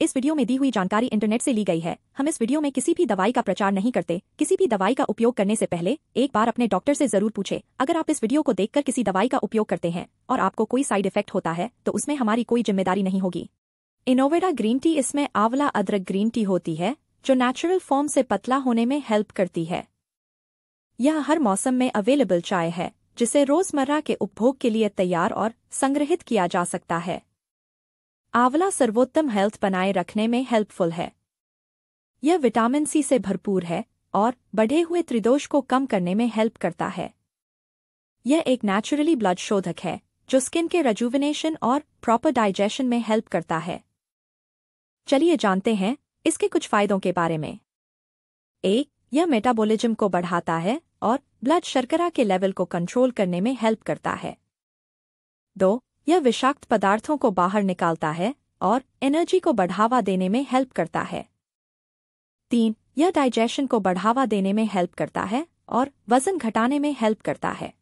इस वीडियो में दी हुई जानकारी इंटरनेट से ली गई है हम इस वीडियो में किसी भी दवाई का प्रचार नहीं करते किसी भी दवाई का उपयोग करने से पहले एक बार अपने डॉक्टर से जरूर पूछे अगर आप इस वीडियो को देखकर किसी दवाई का उपयोग करते हैं और आपको कोई साइड इफेक्ट होता है तो उसमें हमारी कोई जिम्मेदारी नहीं होगी इनोवेडा ग्रीन टी इसमें आंवला अदरक ग्रीन टी होती है जो नेचुरल फॉर्म से पतला होने में हेल्प करती है यह हर मौसम में अवेलेबल चाय है जिसे रोजमर्रा के उपभोग के लिए तैयार और संग्रहित किया जा सकता है आंवला सर्वोत्तम हेल्थ बनाए रखने में हेल्पफुल है यह विटामिन सी से भरपूर है और बढ़े हुए त्रिदोष को कम करने में हेल्प करता है यह एक नेचुरली ब्लड शोधक है जो स्किन के रजुविनेशन और प्रॉपर डाइजेशन में हेल्प करता है चलिए जानते हैं इसके कुछ फायदों के बारे में एक यह मेटाबॉलिज्म को बढ़ाता है और ब्लड शर्करा के लेवल को कंट्रोल करने में हेल्प करता है दो यह विषाक्त पदार्थों को बाहर निकालता है और एनर्जी को बढ़ावा देने में हेल्प करता है तीन यह डाइजेशन को बढ़ावा देने में हेल्प करता है और वजन घटाने में हेल्प करता है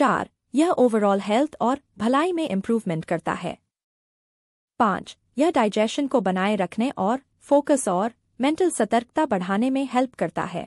चार यह ओवरऑल हेल्थ और भलाई में इम्प्रूवमेंट करता है पांच यह डाइजेशन को बनाए रखने और फोकस और मेंटल सतर्कता बढ़ाने में हेल्प करता है